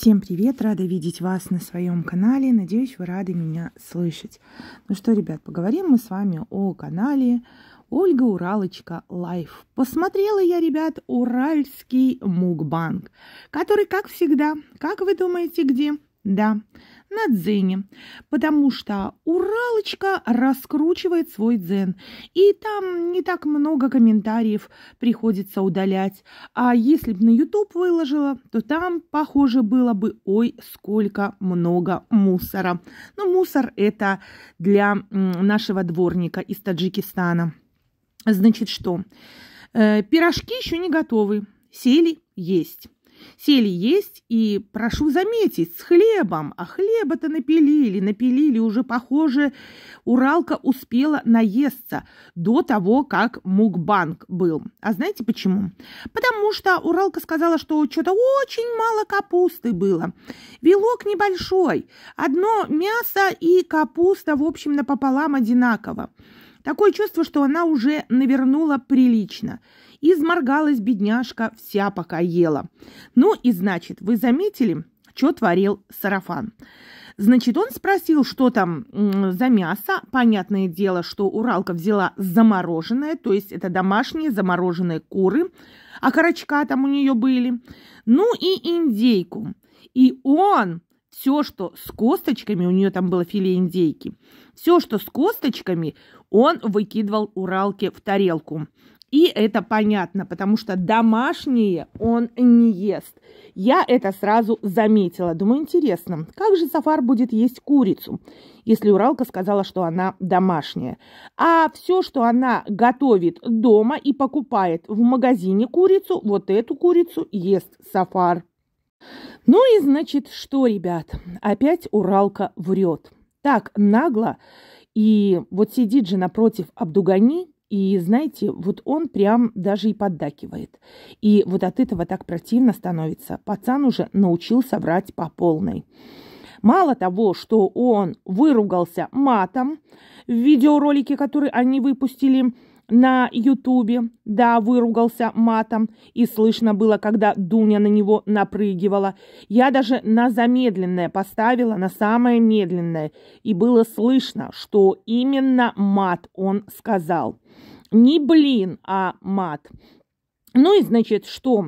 Всем привет! Рада видеть вас на своем канале. Надеюсь, вы рады меня слышать. Ну что, ребят, поговорим мы с вами о канале Ольга Уралочка Лайф. Посмотрела я, ребят, уральский мукбанг, который, как всегда, как вы думаете, где? Да, на дзене, потому что Уралочка раскручивает свой дзен, и там не так много комментариев приходится удалять. А если бы на YouTube выложила, то там, похоже, было бы ой, сколько много мусора. Но мусор это для нашего дворника из Таджикистана. Значит что? Э, пирожки еще не готовы, сели есть. Сели есть и, прошу заметить, с хлебом. А хлеба-то напилили, напилили уже, похоже, Уралка успела наесться до того, как мукбанк был. А знаете почему? Потому что Уралка сказала, что что-то очень мало капусты было. Вилок небольшой. Одно мясо и капуста, в общем, напополам одинаково. Такое чувство, что она уже навернула прилично – Изморгалась бедняжка, вся пока ела. Ну и значит, вы заметили, что творил сарафан? Значит, он спросил, что там за мясо. Понятное дело, что Уралка взяла замороженное, то есть это домашние замороженные куры, а корочка там у нее были. Ну и индейку. И он все, что с косточками, у нее там было филе индейки, все, что с косточками, он выкидывал Уралке в тарелку. И это понятно, потому что домашние он не ест. Я это сразу заметила. Думаю, интересно, как же Сафар будет есть курицу, если Уралка сказала, что она домашняя. А все, что она готовит дома и покупает в магазине курицу, вот эту курицу ест Сафар. Ну и значит, что, ребят, опять Уралка врет. Так нагло. И вот сидит же напротив Абдугани, и знаете, вот он прям даже и поддакивает. И вот от этого так противно становится. Пацан уже научился врать по полной. Мало того, что он выругался матом в видеоролике, который они выпустили, на Ютубе, да, выругался матом, и слышно было, когда Дуня на него напрыгивала. Я даже на замедленное поставила, на самое медленное, и было слышно, что именно мат он сказал. Не блин, а мат. Ну и значит, что?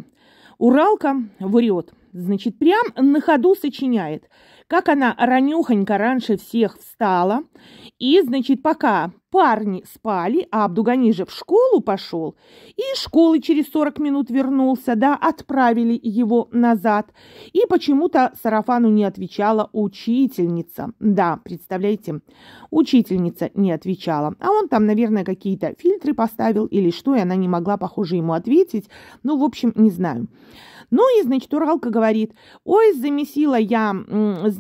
Уралка врет. Значит, прям на ходу сочиняет как она ранюхонько раньше всех встала, и, значит, пока парни спали, а Абдугани же в школу пошел, и из школы через 40 минут вернулся, да, отправили его назад, и почему-то Сарафану не отвечала учительница, да, представляете, учительница не отвечала, а он там, наверное, какие-то фильтры поставил или что, и она не могла, похоже, ему ответить, ну, в общем, не знаю. Ну и, значит, Уралка говорит, ой, замесила я,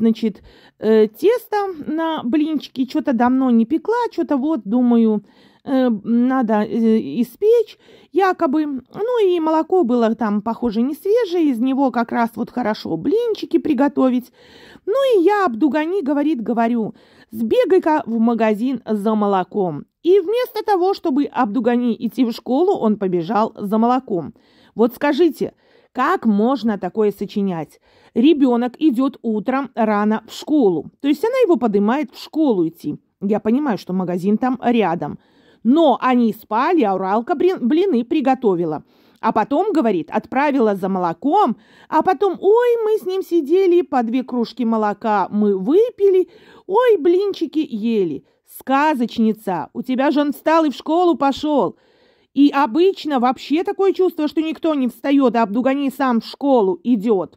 значит, э, тесто на блинчики. Что-то давно не пекла, что-то вот, думаю, э, надо э, испечь якобы. Ну и молоко было там, похоже, не свежее, из него как раз вот хорошо блинчики приготовить. Ну и я Абдугани, говорит, говорю, сбегай-ка в магазин за молоком. И вместо того, чтобы Абдугани идти в школу, он побежал за молоком. Вот скажите, как можно такое сочинять? Ребенок идет утром рано в школу. То есть она его поднимает в школу идти. Я понимаю, что магазин там рядом. Но они спали, а Уралка блины приготовила. А потом, говорит, отправила за молоком, а потом, ой, мы с ним сидели, по две кружки молока мы выпили, ой, блинчики ели. Сказочница, у тебя же он встал и в школу пошел. И обычно вообще такое чувство, что никто не встает, а Абдугани сам в школу идет.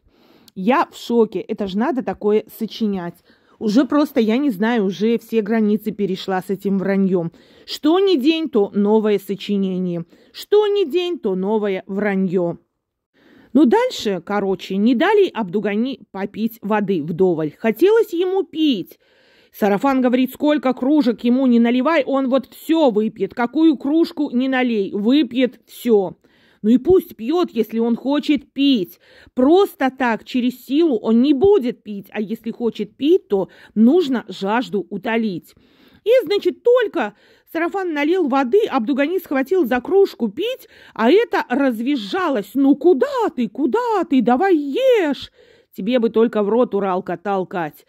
Я в шоке. Это же надо такое сочинять. Уже просто, я не знаю, уже все границы перешла с этим враньем. Что ни день, то новое сочинение. Что ни день, то новое вранье. Но ну, дальше, короче, не дали Абдугани попить воды вдоволь. Хотелось ему пить – Сарафан говорит, сколько кружек ему не наливай, он вот все выпьет. Какую кружку не налей, выпьет все. Ну и пусть пьет, если он хочет пить. Просто так, через силу, он не будет пить, а если хочет пить, то нужно жажду утолить. И, значит, только Сарафан налил воды, Абдугани схватил за кружку пить, а это развизжалось. «Ну куда ты, куда ты, давай ешь!» Тебе бы только в рот Урал катал, Кать.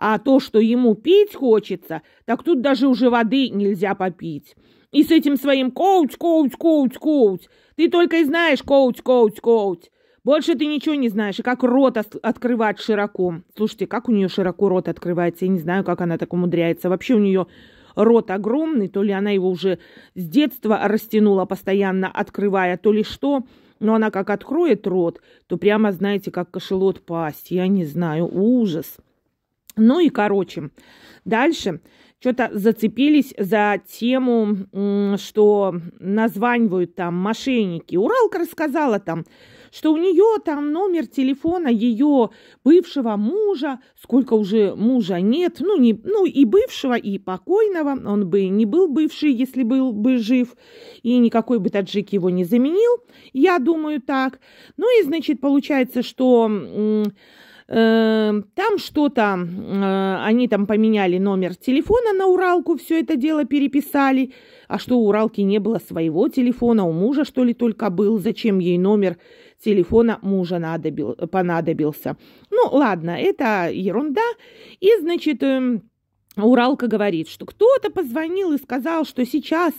А то, что ему пить хочется, так тут даже уже воды нельзя попить. И с этим своим коуч, коуч, коуч, коуч. Ты только и знаешь коуч, коуч, коуч. Больше ты ничего не знаешь, и как рот открывать широко. Слушайте, как у нее широко рот открывается, я не знаю, как она так умудряется. Вообще у нее рот огромный, то ли она его уже с детства растянула, постоянно открывая, то ли что. Но она как откроет рот, то прямо, знаете, как кошелот пасть. Я не знаю, ужас. Ну и короче, дальше что-то зацепились за тему, что названивают там мошенники. Уралка рассказала там, что у нее там номер телефона ее бывшего мужа, сколько уже мужа нет, ну, не, ну и бывшего, и покойного, он бы не был бывший, если был бы жив, и никакой бы таджик его не заменил, я думаю так. Ну и, значит, получается, что Эм, там что-то, э, они там поменяли номер телефона на Уралку, все это дело переписали. А что, у Уралки не было своего телефона, у мужа, что ли, только был? Зачем ей номер телефона мужа надобил, понадобился? Ну, ладно, это ерунда. И, значит, эм, Уралка говорит, что кто-то позвонил и сказал, что сейчас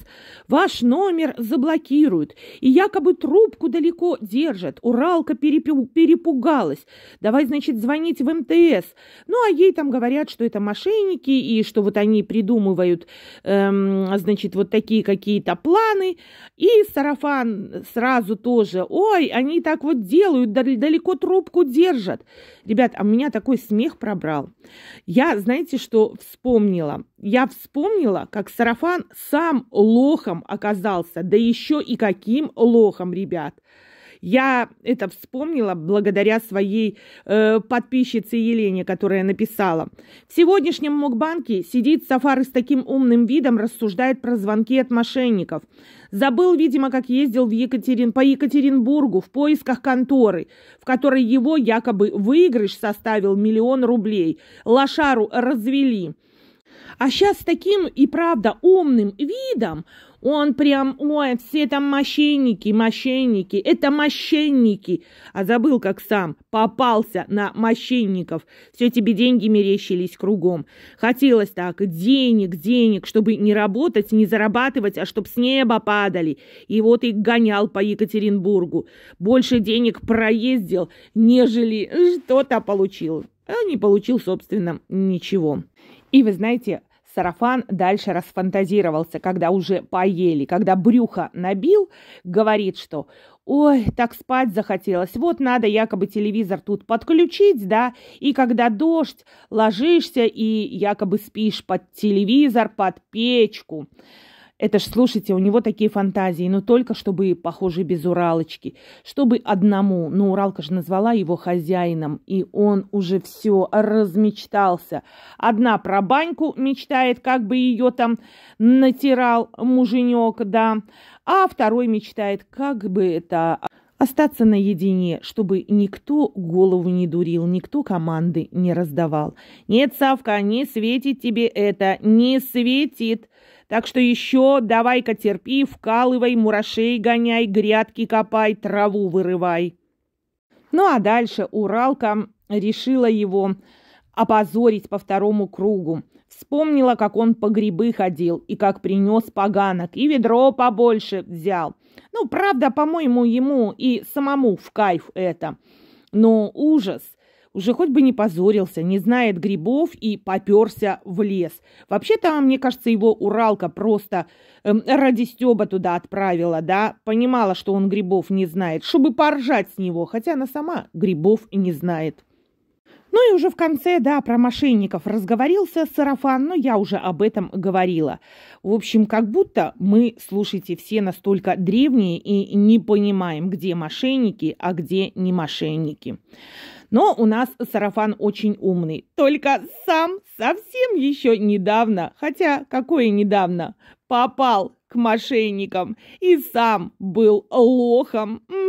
ваш номер заблокируют, и якобы трубку далеко держат. Уралка перепугалась. Давай, значит, звонить в МТС. Ну, а ей там говорят, что это мошенники, и что вот они придумывают, эм, значит, вот такие какие-то планы. И сарафан сразу тоже. Ой, они так вот делают, далеко трубку держат. Ребят, а меня такой смех пробрал. Я, знаете, что вспомнила? вспомнила. Я вспомнила, как Сарафан сам лохом оказался, да еще и каким лохом, ребят. Я это вспомнила благодаря своей э, подписчице Елене, которая написала. В сегодняшнем мукбанке сидит Сафар и с таким умным видом рассуждает про звонки от мошенников. Забыл, видимо, как ездил в Екатерин... по Екатеринбургу в поисках конторы, в которой его якобы выигрыш составил миллион рублей. Лошару развели. А сейчас с таким и правда умным видом он прям, ой, все там мошенники, мошенники, это мошенники. А забыл, как сам попался на мошенников. Все тебе деньги мерещились кругом. Хотелось так, денег, денег, чтобы не работать, не зарабатывать, а чтобы с неба падали. И вот и гонял по Екатеринбургу. Больше денег проездил, нежели что-то получил. А не получил, собственно, ничего. И вы знаете, Сарафан дальше расфантазировался, когда уже поели, когда брюхо набил, говорит, что «Ой, так спать захотелось, вот надо якобы телевизор тут подключить, да, и когда дождь, ложишься и якобы спишь под телевизор, под печку». Это ж, слушайте, у него такие фантазии, но ну, только чтобы, похоже, без Уралочки. Чтобы одному, но ну, Уралка же назвала его хозяином, и он уже все размечтался. Одна про баньку мечтает, как бы ее там натирал муженек, да, а второй мечтает, как бы это остаться наедине, чтобы никто голову не дурил, никто команды не раздавал. «Нет, Савка, не светит тебе это, не светит!» Так что еще давай-ка терпи, вкалывай, мурашей гоняй, грядки копай, траву вырывай. Ну а дальше Уралка решила его опозорить по второму кругу. Вспомнила, как он по грибы ходил и как принес поганок, и ведро побольше взял. Ну, правда, по-моему, ему и самому в кайф это. Но ужас уже хоть бы не позорился, не знает грибов и поперся в лес. Вообще-то, мне кажется, его Уралка просто эм, ради Стеба туда отправила, да? Понимала, что он грибов не знает, чтобы поржать с него, хотя она сама грибов не знает. Ну и уже в конце, да, про мошенников разговорился Сарафан, но я уже об этом говорила. В общем, как будто мы, слушайте, все настолько древние и не понимаем, где мошенники, а где не мошенники. Но у нас сарафан очень умный. Только сам совсем еще недавно, хотя какое недавно, попал к мошенникам и сам был лохом. М